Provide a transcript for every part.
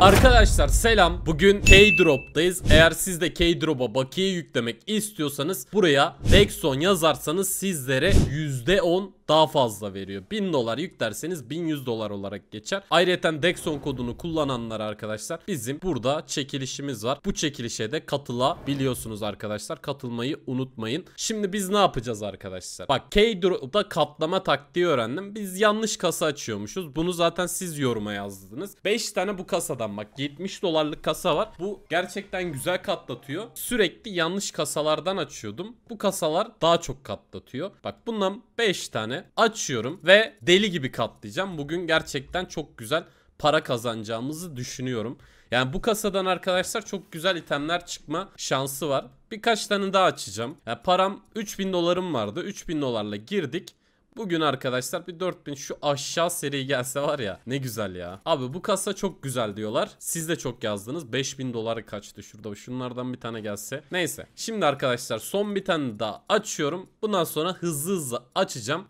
Arkadaşlar selam. Bugün K-Drop'tayız. Eğer siz de K-Drop'a bakiye yüklemek istiyorsanız buraya Dexon yazarsanız sizlere %10 daha fazla veriyor. 1000 dolar yüklerseniz 1100 dolar olarak geçer. Ayrıca Dexon kodunu kullananlar arkadaşlar bizim burada çekilişimiz var. Bu çekilişe de katılabiliyorsunuz arkadaşlar. Katılmayı unutmayın. Şimdi biz ne yapacağız arkadaşlar? Bak K-Drop'da katlama taktiği öğrendim. Biz yanlış kasa açıyormuşuz. Bunu zaten siz yoruma yazdınız. 5 tane bu kasadan bak 70 dolarlık kasa var. Bu gerçekten güzel katlatıyor. Sürekli yanlış kasalardan açıyordum. Bu kasalar daha çok katlatıyor. Bak bundan 5 tane paketini açıyorum ve deli gibi katlayacağım. Bugün gerçekten çok güzel para kazanacağımızı düşünüyorum. Yani bu kasadan arkadaşlar çok güzel itemler çıkma şansı var. Birkaç tane daha açacağım. Yani param 3000 dolarım vardı. 3000 dolarla girdik. Bugün arkadaşlar bir 4000 şu aşağı seri gelse var ya ne güzel ya. Abi bu kasa çok güzel diyorlar. Siz de çok yazdınız. 5000 dolar kaçtı şurada. Şunlardan bir tane gelse. Neyse. Şimdi arkadaşlar son bir tane daha açıyorum. Bundan sonra hızlı hızlı açacağım.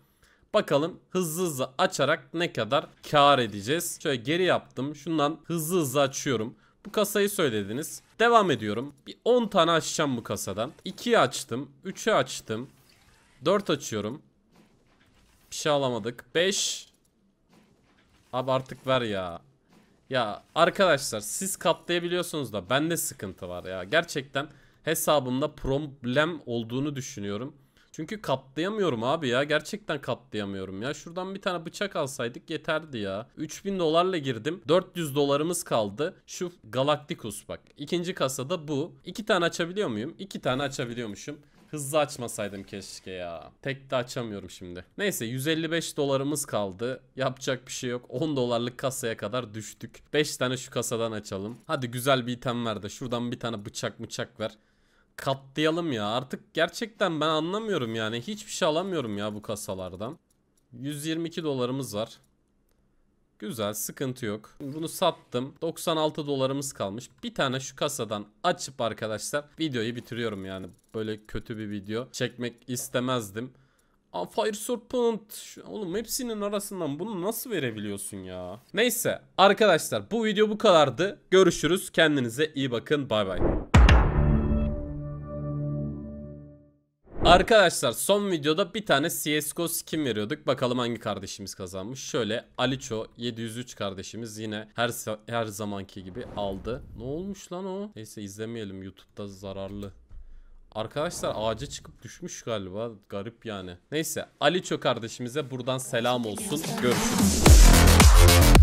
Bakalım hızlı hızlı açarak ne kadar kar edeceğiz. Şöyle geri yaptım. Şundan hızlı hızlı açıyorum. Bu kasayı söylediniz. Devam ediyorum. Bir 10 tane açacağım bu kasadan. 2'yi açtım. 3'ü açtım. 4 açıyorum. Bir şey alamadık. 5. Abi artık ver ya. Ya arkadaşlar siz katlayabiliyorsunuz da bende sıkıntı var ya. Gerçekten hesabımda problem olduğunu düşünüyorum. Çünkü katlayamıyorum abi ya. Gerçekten katlayamıyorum ya. Şuradan bir tane bıçak alsaydık yeterdi ya. 3000 dolarla girdim. 400 dolarımız kaldı. Şu Galacticus bak. İkinci kasada bu. İki tane açabiliyor muyum? İki tane açabiliyormuşum. Hızlı açmasaydım keşke ya. Tek de açamıyorum şimdi. Neyse 155 dolarımız kaldı. Yapacak bir şey yok. 10 dolarlık kasaya kadar düştük. 5 tane şu kasadan açalım. Hadi güzel bir item ver de şuradan bir tane bıçak bıçak ver katlayalım ya. Artık gerçekten ben anlamıyorum yani. Hiçbir şey alamıyorum ya bu kasalardan. 122 dolarımız var. Güzel sıkıntı yok. Bunu sattım. 96 dolarımız kalmış. Bir tane şu kasadan açıp arkadaşlar videoyu bitiriyorum yani. Böyle kötü bir video çekmek istemezdim. Aa, Fire Serpent. Oğlum hepsinin arasından bunu nasıl verebiliyorsun ya? Neyse arkadaşlar bu video bu kadardı. Görüşürüz. Kendinize iyi bakın. Bay bay. Arkadaşlar son videoda bir tane CSGO skin veriyorduk. Bakalım hangi kardeşimiz kazanmış. Şöyle Aliço 703 kardeşimiz yine her her zamanki gibi aldı. Ne olmuş lan o? Neyse izlemeyelim YouTube'da zararlı. Arkadaşlar ağaca çıkıp düşmüş galiba. Garip yani. Neyse Aliço kardeşimize buradan selam olsun. Görüşürüz.